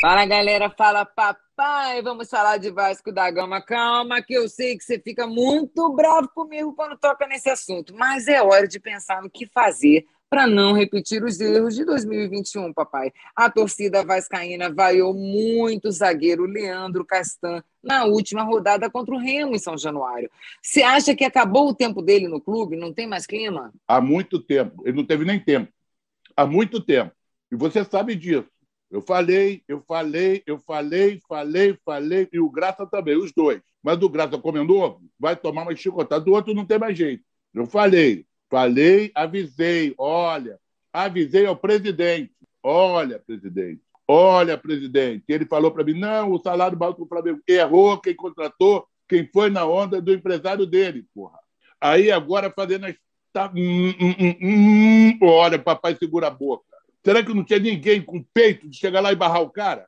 Fala galera, fala papai, vamos falar de Vasco da Gama. Calma, que eu sei que você fica muito bravo comigo quando toca nesse assunto, mas é hora de pensar no que fazer para não repetir os erros de 2021, papai. A torcida vascaína vaiou muito o zagueiro Leandro Castan na última rodada contra o Remo em São Januário. Você acha que acabou o tempo dele no clube? Não tem mais clima? Há muito tempo. Ele não teve nem tempo. Há muito tempo. E você sabe disso. Eu falei, eu falei, eu falei, falei, falei, e o Grata também, os dois. Mas o Grata comendo ovo, vai tomar uma chicotada, do outro não tem mais jeito. Eu falei, falei, avisei, olha, avisei ao presidente, olha, presidente, olha, presidente. Ele falou para mim, não, o salário básico do Flamengo errou quem contratou, quem foi na onda é do empresário dele, porra. Aí agora fazendo as... Tá, hum, hum, hum, olha, papai segura a boca. Será que não tinha ninguém com peito de chegar lá e barrar o cara?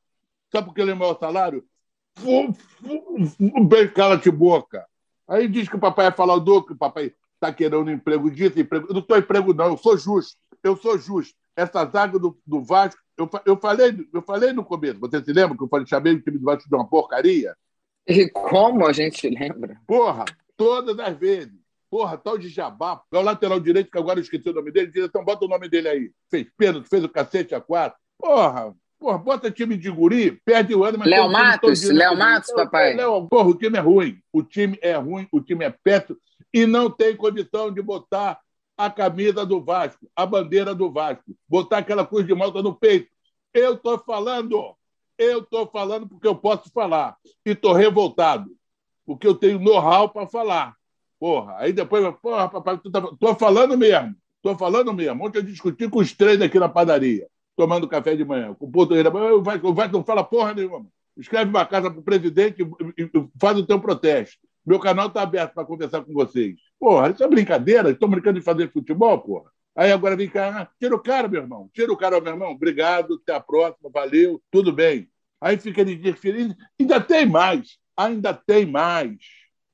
Sabe porque ele é o maior salário? Bem, cala de boca. Aí diz que o papai é falador, que o papai está querendo emprego disso, emprego. Eu não estou emprego, não, eu sou justo. Eu sou justo. Essa zaga do, do Vasco, eu, eu, falei, eu falei no começo, você se lembra que eu falei, chamei o time do Vasco de uma porcaria? E como a gente lembra? Porra, todas as vezes. Porra, tal de Jabá, é o lateral direito, que agora eu esqueci o nome dele, diz, então bota o nome dele aí. Fez pênalti, fez o cacete a quatro. Porra, porra, bota time de guri, perde o ano, mas. Léo Matos, Léo Matos, então, papai. É, Léo, porra, o time é ruim. O time é ruim, o time é péssimo e não tem condição de botar a camisa do Vasco, a bandeira do Vasco, botar aquela cruz de malta no peito. Eu tô falando, eu tô falando porque eu posso falar e tô revoltado, porque eu tenho know-how para falar. Porra, aí depois, porra, papai, tu tá, tô falando mesmo, tô falando mesmo. Ontem eu discuti com os três aqui na padaria, tomando café de manhã, com o português, o Vasco, não fala porra nenhuma. Escreve uma carta pro presidente e, faz o teu protesto. Meu canal tá aberto para conversar com vocês. Porra, isso é brincadeira? Estou brincando de fazer futebol, porra? Aí agora vem cá, ah, tira o cara, meu irmão. Tira o cara, meu irmão. Obrigado, até a próxima, valeu, tudo bem. Aí fica ele feliz. Ainda tem mais, ainda tem mais.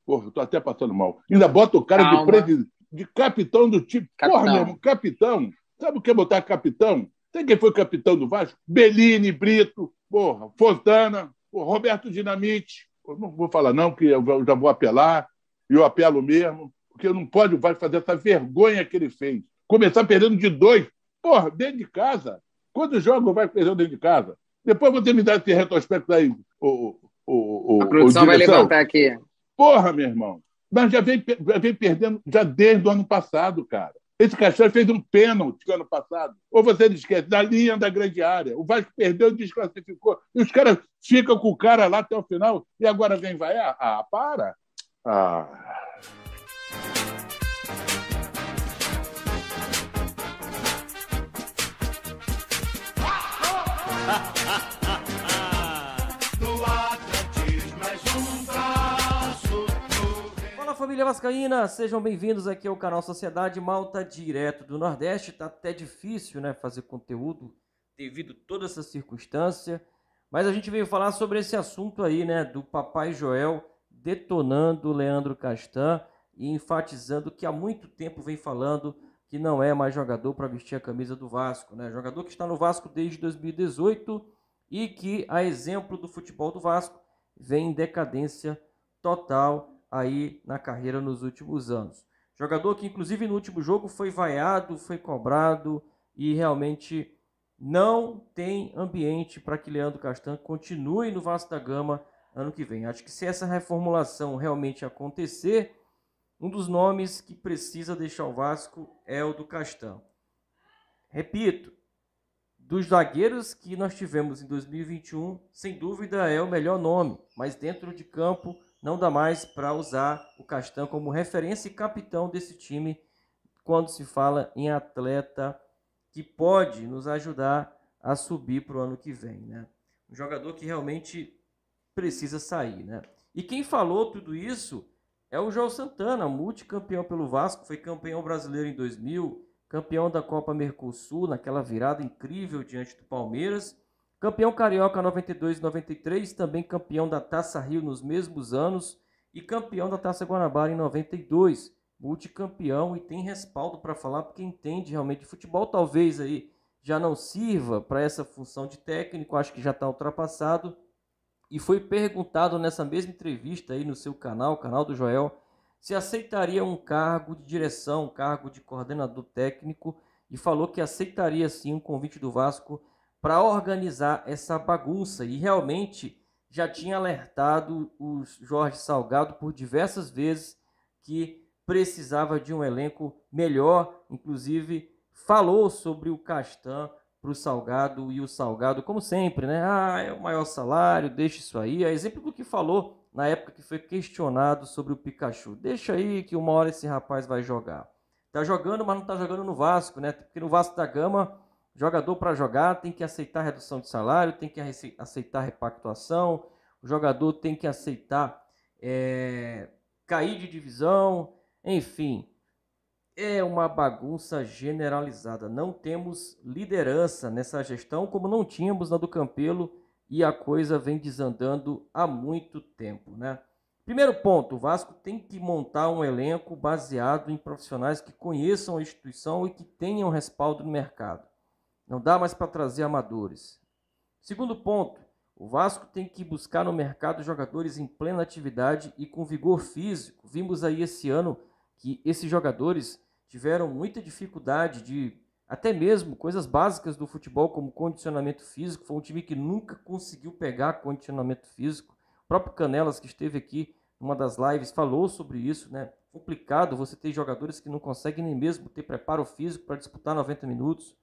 Porra, tô até passando mal. Ainda bota o cara de, previ... de capitão do time. Capitão. Porra, meu irmão, capitão. Sabe o que é botar capitão? Tem quem foi capitão do Vasco? Bellini, Brito, porra, Fontana, porra, Roberto Dinamite. Eu não vou falar, não, que eu já vou apelar, e eu apelo mesmo, porque não pode o Vasco fazer essa vergonha que ele fez. Começar perdendo de dois, porra, dentro de casa. Quantos jogos vai perder dentro de casa? Depois vou ter me dar esse retrospecto aí. O, o, o, o, a produção vai levantar aqui. Porra, meu irmão. Mas já vem, já vem perdendo já desde o ano passado, cara. Esse Castelo fez um pênalti ano passado. Ou você esquece, da linha da grande área. O Vasco perdeu e desclassificou. E os caras ficam com o cara lá até o final e agora vem vai Ah, ah para! Ah. Ah! família vascaína, sejam bem-vindos aqui ao canal Sociedade Malta, direto do Nordeste. Tá até difícil, né, fazer conteúdo devido a toda essa circunstância, mas a gente veio falar sobre esse assunto aí, né, do Papai Joel detonando Leandro Castan e enfatizando que há muito tempo vem falando que não é mais jogador para vestir a camisa do Vasco, né? Jogador que está no Vasco desde 2018 e que, a exemplo do futebol do Vasco, vem em decadência total aí na carreira nos últimos anos. Jogador que, inclusive, no último jogo foi vaiado, foi cobrado e realmente não tem ambiente para que Leandro Castan continue no Vasco da Gama ano que vem. Acho que se essa reformulação realmente acontecer, um dos nomes que precisa deixar o Vasco é o do Castan. Repito, dos zagueiros que nós tivemos em 2021, sem dúvida é o melhor nome, mas dentro de campo não dá mais para usar o Castan como referência e capitão desse time quando se fala em atleta que pode nos ajudar a subir para o ano que vem, né? Um jogador que realmente precisa sair, né? E quem falou tudo isso é o João Santana, multicampeão pelo Vasco, foi campeão brasileiro em 2000, campeão da Copa Mercosul naquela virada incrível diante do Palmeiras Campeão carioca 92 e 93, também campeão da Taça Rio nos mesmos anos e campeão da Taça Guanabara em 92. Multicampeão e tem respaldo para falar porque entende realmente de futebol, talvez aí já não sirva para essa função de técnico, acho que já está ultrapassado. E foi perguntado nessa mesma entrevista aí no seu canal, o canal do Joel, se aceitaria um cargo de direção, um cargo de coordenador técnico, e falou que aceitaria sim um convite do Vasco para organizar essa bagunça e realmente já tinha alertado o Jorge Salgado por diversas vezes que precisava de um elenco melhor, inclusive falou sobre o Castan para o Salgado e o Salgado, como sempre, né? Ah, é o maior salário, deixa isso aí. É exemplo do que falou na época que foi questionado sobre o Pikachu. Deixa aí que uma hora esse rapaz vai jogar. Tá jogando, mas não tá jogando no Vasco, né? Porque no Vasco da Gama Jogador para jogar tem que aceitar redução de salário, tem que aceitar repactuação, o jogador tem que aceitar é, cair de divisão, enfim. É uma bagunça generalizada. Não temos liderança nessa gestão, como não tínhamos na do Campelo, e a coisa vem desandando há muito tempo, né? Primeiro ponto, o Vasco tem que montar um elenco baseado em profissionais que conheçam a instituição e que tenham respaldo no mercado. Não dá mais para trazer amadores. Segundo ponto, o Vasco tem que buscar no mercado jogadores em plena atividade e com vigor físico. Vimos aí esse ano que esses jogadores tiveram muita dificuldade de até mesmo coisas básicas do futebol como condicionamento físico. Foi um time que nunca conseguiu pegar condicionamento físico. O próprio Canelas que esteve aqui numa das lives falou sobre isso, né? Complicado você ter jogadores que não conseguem nem mesmo ter preparo físico para disputar 90 minutos.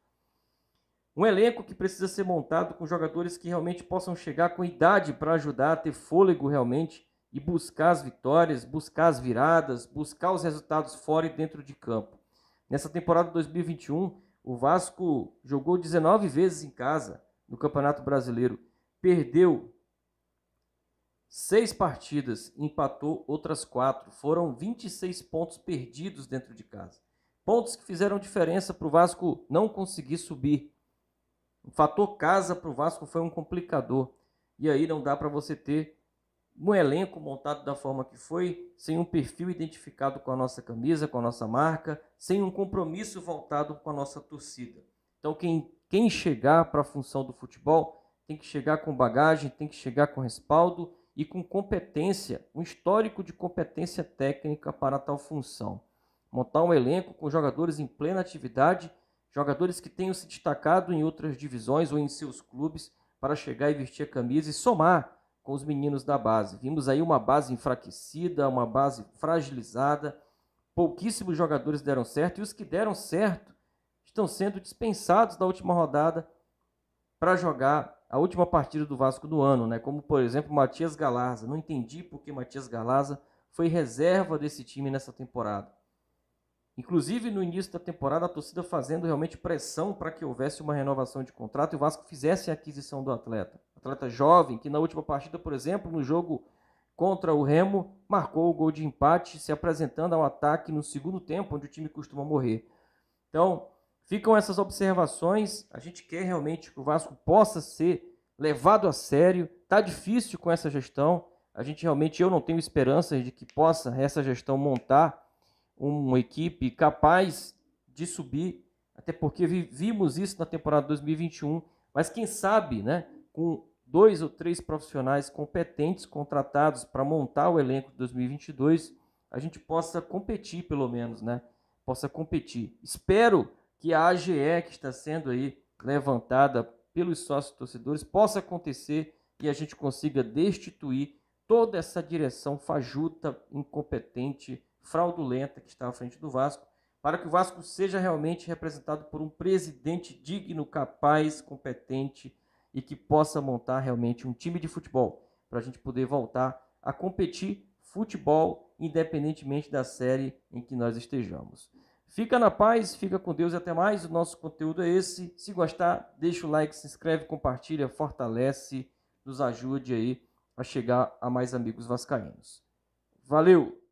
Um elenco que precisa ser montado com jogadores que realmente possam chegar com idade para ajudar, ter fôlego realmente e buscar as vitórias, buscar as viradas, buscar os resultados fora e dentro de campo. Nessa temporada 2021, o Vasco jogou 19 vezes em casa no Campeonato Brasileiro, perdeu seis partidas, empatou outras quatro. Foram 26 pontos perdidos dentro de casa. Pontos que fizeram diferença para o Vasco não conseguir subir o fator casa para o Vasco foi um complicador. E aí não dá para você ter um elenco montado da forma que foi, sem um perfil identificado com a nossa camisa, com a nossa marca, sem um compromisso voltado com a nossa torcida. Então, quem, quem chegar para a função do futebol tem que chegar com bagagem, tem que chegar com respaldo e com competência, um histórico de competência técnica para tal função. Montar um elenco com jogadores em plena atividade jogadores que tenham se destacado em outras divisões ou em seus clubes para chegar e vestir a camisa e somar com os meninos da base. Vimos aí uma base enfraquecida, uma base fragilizada, pouquíssimos jogadores deram certo e os que deram certo estão sendo dispensados da última rodada para jogar a última partida do Vasco do ano, né? Como por exemplo Matias Galarza. Não entendi porque Matias Galarza foi reserva desse time nessa temporada. Inclusive no início da temporada, a torcida fazendo realmente pressão para que houvesse uma renovação de contrato e o Vasco fizesse a aquisição do atleta. Atleta jovem que na última partida, por exemplo, no jogo contra o Remo, marcou o gol de empate, se apresentando ao ataque no segundo tempo, onde o time costuma morrer. Então, ficam essas observações. A gente quer realmente que o Vasco possa ser levado a sério. Tá difícil com essa gestão. A gente realmente eu não tenho esperanças de que possa essa gestão montar uma equipe capaz de subir, até porque vimos isso na temporada 2021, mas quem sabe, né, com dois ou três profissionais competentes contratados para montar o elenco de 2022, a gente possa competir pelo menos, né? Possa competir. Espero que a AGE que está sendo aí levantada pelos sócios torcedores possa acontecer e a gente consiga destituir toda essa direção fajuta, incompetente, fraudulenta que está à frente do Vasco, para que o Vasco seja realmente representado por um presidente digno, capaz, competente e que possa montar realmente um time de futebol, para a gente poder voltar a competir futebol independentemente da série em que nós estejamos. Fica na paz, fica com Deus e até mais. O nosso conteúdo é esse. Se gostar, deixa o like, se inscreve, compartilha, fortalece, nos ajude aí a chegar a mais amigos vascaínos. Valeu!